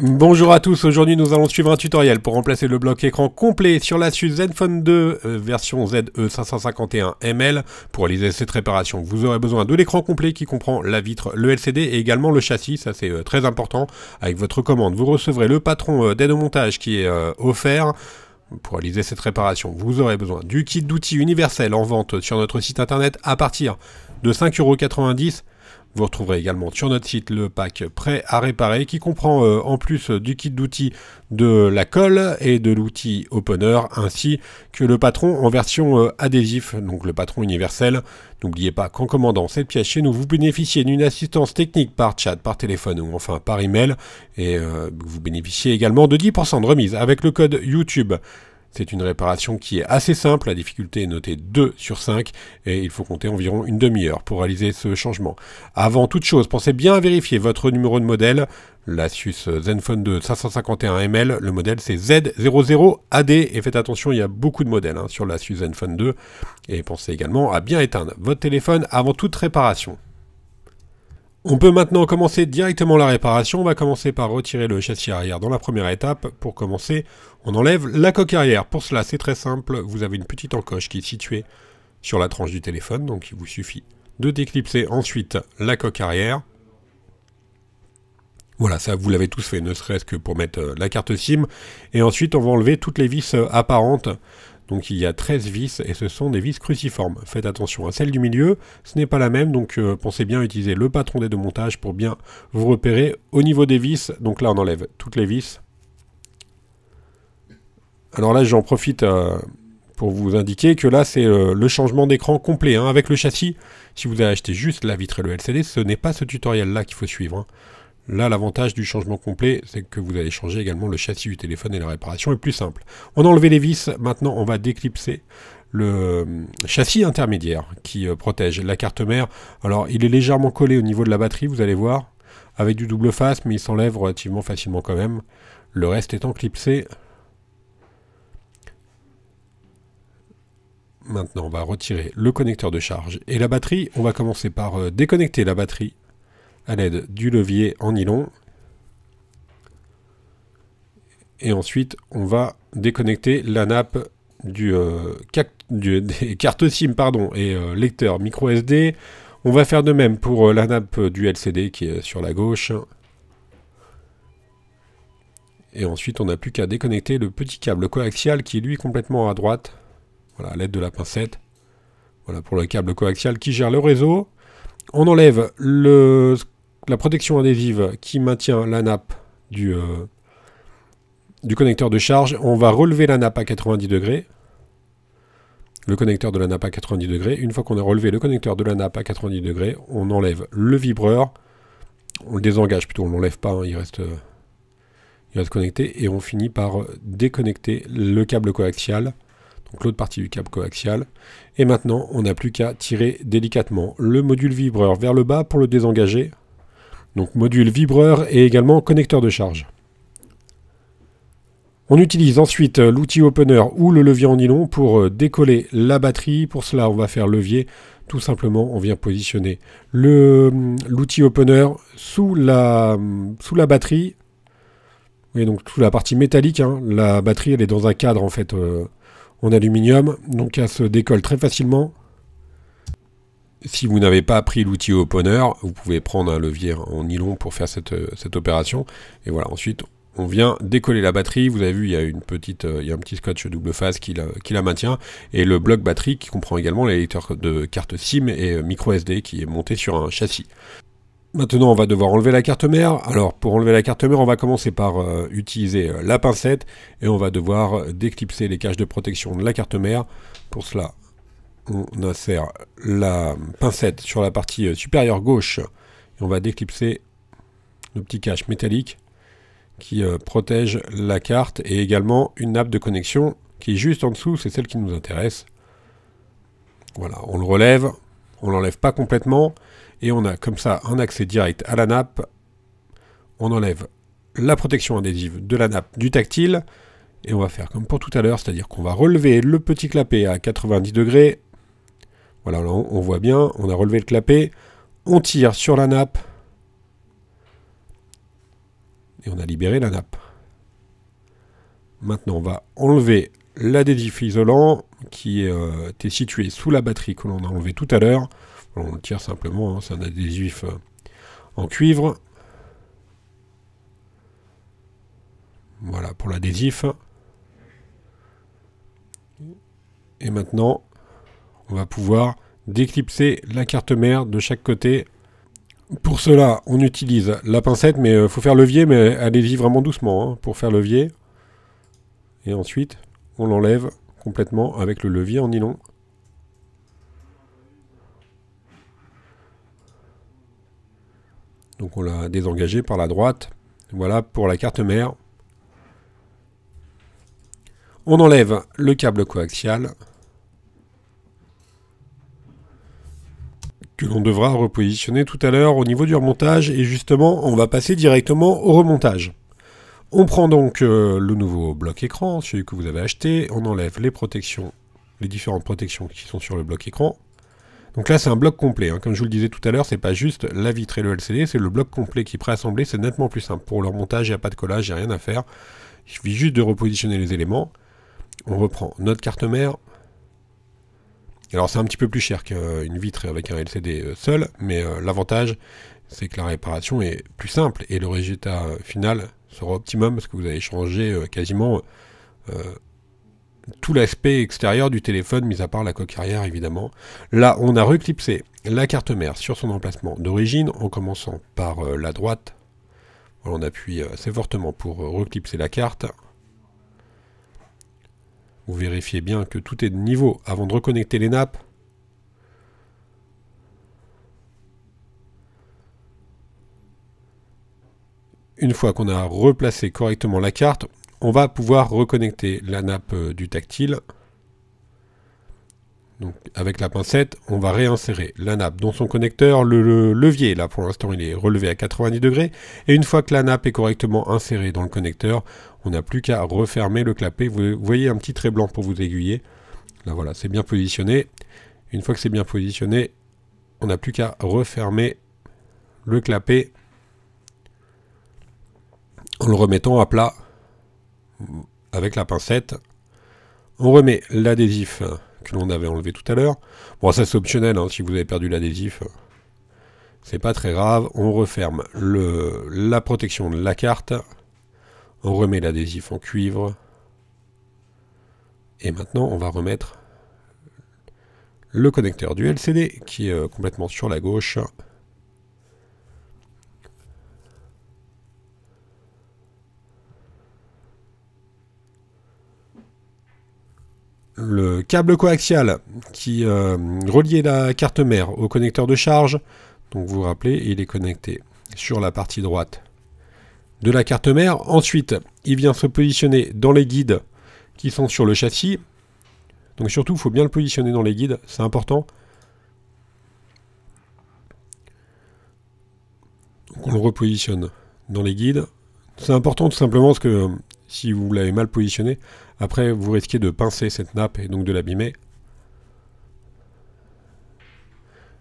Bonjour à tous, aujourd'hui nous allons suivre un tutoriel pour remplacer le bloc écran complet sur la suite Zenfone 2 euh, version ZE551ML. Pour réaliser cette réparation, vous aurez besoin de l'écran complet qui comprend la vitre, le LCD et également le châssis, ça c'est euh, très important. Avec votre commande, vous recevrez le patron euh, d'aide au montage qui est offert. Pour réaliser cette réparation, vous aurez besoin du kit d'outils universel en vente sur notre site internet à partir de 5,90€ vous retrouverez également sur notre site le pack prêt à réparer qui comprend euh, en plus du kit d'outils de la colle et de l'outil opener ainsi que le patron en version euh, adhésif, donc le patron universel. N'oubliez pas qu'en commandant cette pièce chez nous, vous bénéficiez d'une assistance technique par chat, par téléphone ou enfin par email et euh, vous bénéficiez également de 10% de remise avec le code YouTube. C'est une réparation qui est assez simple, la difficulté est notée 2 sur 5 et il faut compter environ une demi-heure pour réaliser ce changement. Avant toute chose, pensez bien à vérifier votre numéro de modèle, l'Asus Zenfone 2 551ml, le modèle c'est Z00AD et faites attention, il y a beaucoup de modèles hein, sur l'Asus Zenfone 2 et pensez également à bien éteindre votre téléphone avant toute réparation. On peut maintenant commencer directement la réparation. On va commencer par retirer le châssis arrière dans la première étape. Pour commencer, on enlève la coque arrière. Pour cela, c'est très simple. Vous avez une petite encoche qui est située sur la tranche du téléphone. Donc il vous suffit de déclipser ensuite la coque arrière. Voilà, ça vous l'avez tous fait, ne serait-ce que pour mettre euh, la carte SIM. Et ensuite, on va enlever toutes les vis euh, apparentes donc il y a 13 vis et ce sont des vis cruciformes. Faites attention à celle du milieu, ce n'est pas la même, donc euh, pensez bien à utiliser le patron des deux montages pour bien vous repérer au niveau des vis. Donc là on enlève toutes les vis. Alors là j'en profite euh, pour vous indiquer que là c'est euh, le changement d'écran complet hein. avec le châssis. Si vous avez acheté juste la vitre et le LCD, ce n'est pas ce tutoriel là qu'il faut suivre. Hein. Là, l'avantage du changement complet, c'est que vous allez changer également le châssis du téléphone et la réparation est plus simple. On a enlevé les vis, maintenant on va déclipser le euh, châssis intermédiaire qui euh, protège la carte mère. Alors, il est légèrement collé au niveau de la batterie, vous allez voir, avec du double face, mais il s'enlève relativement facilement quand même. Le reste étant clipsé. Maintenant, on va retirer le connecteur de charge et la batterie. On va commencer par euh, déconnecter la batterie à l'aide du levier en nylon. Et ensuite, on va déconnecter la nappe du, euh, du des cartes SIM pardon, et euh, lecteur micro SD. On va faire de même pour euh, la nappe du LCD qui est sur la gauche. Et ensuite, on n'a plus qu'à déconnecter le petit câble coaxial qui est lui complètement à droite. Voilà, à l'aide de la pincette. Voilà pour le câble coaxial qui gère le réseau. On enlève le la protection adhésive qui maintient la nappe du, euh, du connecteur de charge. On va relever la nappe à 90 degrés. Le connecteur de la nappe à 90 degrés. Une fois qu'on a relevé le connecteur de la nappe à 90 degrés, on enlève le vibreur. On le désengage plutôt, on ne l'enlève pas, hein, il, reste, euh, il reste connecté. Et on finit par euh, déconnecter le câble coaxial donc l'autre partie du câble coaxial. Et maintenant, on n'a plus qu'à tirer délicatement le module vibreur vers le bas pour le désengager. Donc module vibreur et également connecteur de charge. On utilise ensuite euh, l'outil opener ou le levier en nylon pour euh, décoller la batterie. Pour cela, on va faire levier. Tout simplement, on vient positionner euh, l'outil opener sous la, sous la batterie. donc, sous la partie métallique, hein. la batterie, elle est dans un cadre en fait en aluminium. Donc, elle se décolle très facilement si vous n'avez pas pris l'outil opener, vous pouvez prendre un levier en nylon pour faire euh, cette, opération. Et voilà, ensuite, on vient décoller la batterie. Vous avez vu, il y a, une petite, euh, il y un petit scotch double face qui la, maintient. Et le bloc batterie qui comprend également les lecteurs de carte SIM et euh, micro SD qui est monté sur un châssis. Maintenant, on va devoir enlever la carte mère. Alors, pour enlever la carte mère, on va commencer par utiliser la pincette et on va devoir déclipser les caches de protection de la carte mère. Pour cela, on insère la pincette sur la partie euh, supérieure gauche et on va déclipser le petit cache métallique qui euh, protège la carte et également une nappe de connexion qui est juste en dessous, c'est celle qui nous intéresse. Voilà, on le relève, on l'enlève pas complètement et on a comme ça un accès direct à la nappe. On enlève la protection adhésive de la nappe du tactile et on va faire comme pour tout à l'heure, c'est-à-dire qu'on va relever le petit clapet à 90 degrés voilà, on, voit bien, on a relevé le clapet, on tire sur la nappe, et on a libéré la nappe. Maintenant, on va enlever l'adhésif isolant qui euh, était situé sous la batterie que l'on a enlevé tout à l'heure. On le tire simplement, hein, c'est un adhésif euh, en cuivre. Voilà pour l'adhésif. Et maintenant, on va pouvoir déclipser la carte mère de chaque côté. Pour cela, on utilise la pincette, mais il euh, faut faire levier, mais allez-y vraiment doucement hein, pour faire levier. Et ensuite, on l'enlève complètement avec le levier en nylon. Donc on l'a désengagé par la droite. Voilà pour la carte mère. On enlève le câble coaxial. que l'on devra repositionner tout à l'heure au niveau du remontage et justement on va passer directement au remontage. On prend donc euh, le nouveau bloc écran, celui que vous avez acheté, on enlève les protections, les différentes protections qui sont sur le bloc écran. Donc là c'est un bloc complet, hein. comme je vous le disais tout à l'heure, c'est pas juste la vitre et le LCD, c'est le bloc complet qui est préassemblé, c'est nettement plus simple. Pour le remontage, il n'y a pas de collage, il n'y a rien à faire. Il suffit juste de repositionner les éléments. On reprend notre carte mère, alors c'est un petit peu plus cher qu'une vitre avec un LCD euh, seul, mais euh, l'avantage c'est que la réparation est plus simple et le résultat final sera optimum parce que vous avez changé euh, quasiment tout l'aspect extérieur du téléphone, mis à part la coque arrière évidemment. Là on a reclipsé la carte mère sur son emplacement d'origine en commençant par la droite. on appuie assez fortement pour reclipser la carte. Vous vérifiez bien que tout est de niveau avant de reconnecter les nappes. Une fois qu'on a replacé correctement la carte, on va pouvoir reconnecter la nappe euh, du tactile donc avec la pincette, on va réinsérer la nappe dans son connecteur, le, levier là pour l'instant il est relevé à 90 degrés, et une fois que la nappe est correctement insérée dans le connecteur, on n'a plus qu'à refermer le clapet, vous voyez un petit trait blanc pour vous aiguiller, là voilà c'est bien positionné, une fois que c'est bien positionné, on n'a plus qu'à refermer le clapet en le remettant à plat avec la pincette. On remet l'adhésif que l'on avait enlevé tout à l'heure. Bon, ça c'est optionnel, hein, si vous avez perdu l'adhésif, euh, c'est pas très grave. On referme le, la protection de la carte. On remet l'adhésif en cuivre. Et maintenant, on va remettre le connecteur du LCD qui est euh, complètement sur la gauche. le câble coaxial qui euh, reliait la carte mère au connecteur de charge. Donc vous vous rappelez, il est connecté sur la partie droite de la carte mère. Ensuite, il vient se positionner dans les guides qui sont sur le châssis. Donc surtout, il faut bien le positionner dans les guides, c'est important. Donc on le repositionne dans les guides. C'est important tout simplement parce que si vous l'avez mal positionné, après vous risquez de pincer cette nappe et donc de l'abîmer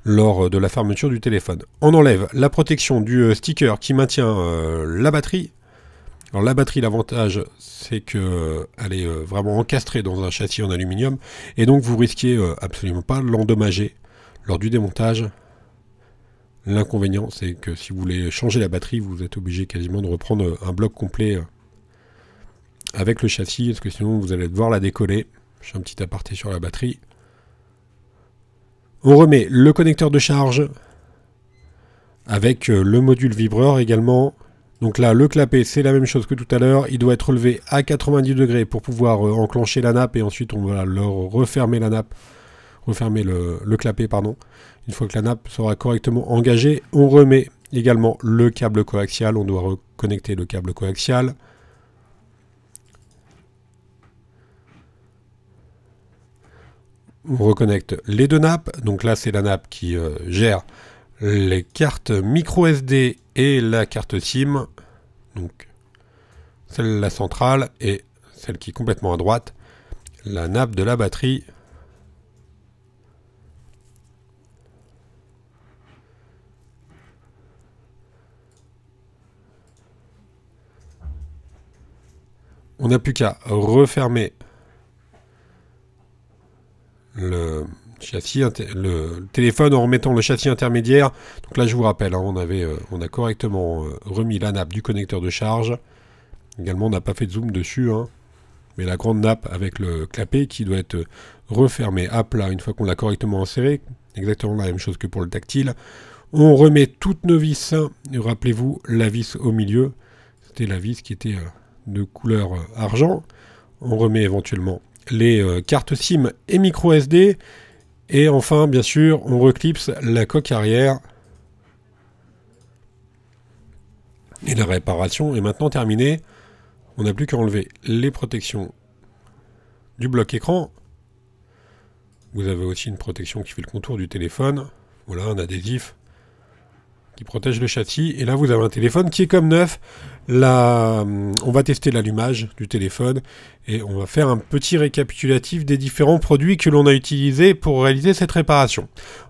lors de la fermeture du téléphone. On enlève la protection du euh, sticker qui maintient euh, la batterie. Alors la batterie, l'avantage, c'est que euh, elle est vraiment encastrée dans un châssis en aluminium et donc vous risquez absolument pas l'endommager lors du démontage. L'inconvénient, c'est que si vous voulez changer la batterie, vous êtes obligé quasiment de reprendre un bloc complet avec le châssis, parce que sinon vous allez devoir la décoller. Je un petit aparté sur la batterie. On remet le connecteur de charge avec euh, le module vibreur également. Donc là, le clapet, c'est la même chose que tout à l'heure. Il doit être relevé à 90 degrés pour pouvoir euh, enclencher la nappe et ensuite on va le refermer la nappe, refermer le, le clapet, pardon. Une fois que la nappe sera correctement engagée, on remet également le câble coaxial. On doit reconnecter le câble coaxial. on reconnecte les deux nappes. Donc là, c'est la nappe qui euh, gère les cartes micro SD et la carte SIM. Donc celle la centrale et celle qui est complètement à droite, la nappe de la batterie. On n'a plus qu'à refermer le, châssis le téléphone en remettant le châssis intermédiaire. Donc là, je vous rappelle, hein, on, avait, euh, on a correctement euh, remis la nappe du connecteur de charge. Également, on n'a pas fait de zoom dessus, hein. mais la grande nappe avec le clapet qui doit être euh, refermé à plat une fois qu'on l'a correctement inséré Exactement la même chose que pour le tactile. On remet toutes nos vis. Rappelez-vous, la vis au milieu, c'était la vis qui était de couleur argent. On remet éventuellement les euh, cartes SIM et micro SD. Et enfin, bien sûr, on reclipse la coque arrière. Et la réparation est maintenant terminée. On n'a plus qu'à enlever les protections du bloc écran. Vous avez aussi une protection qui fait le contour du téléphone. Voilà, un adhésif qui protège le châssis. Et là, vous avez un téléphone qui est comme neuf. Là, on va tester l'allumage du téléphone et on va faire un petit récapitulatif des différents produits que l'on a utilisés pour réaliser cette réparation.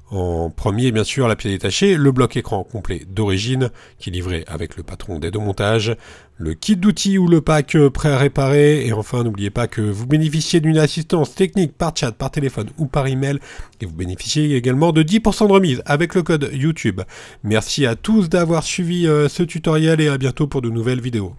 En premier, bien sûr, la pièce détachée, le bloc écran complet d'origine, qui est livré avec le patron d'aide au montage, le kit d'outils ou le pack euh, prêt à réparer, et enfin, n'oubliez pas que vous bénéficiez d'une assistance technique par chat, par téléphone ou par email, et vous bénéficiez également de 10% de remise avec le code YouTube. Merci à tous d'avoir suivi euh, ce tutoriel et à bientôt pour de nouvelles vidéos.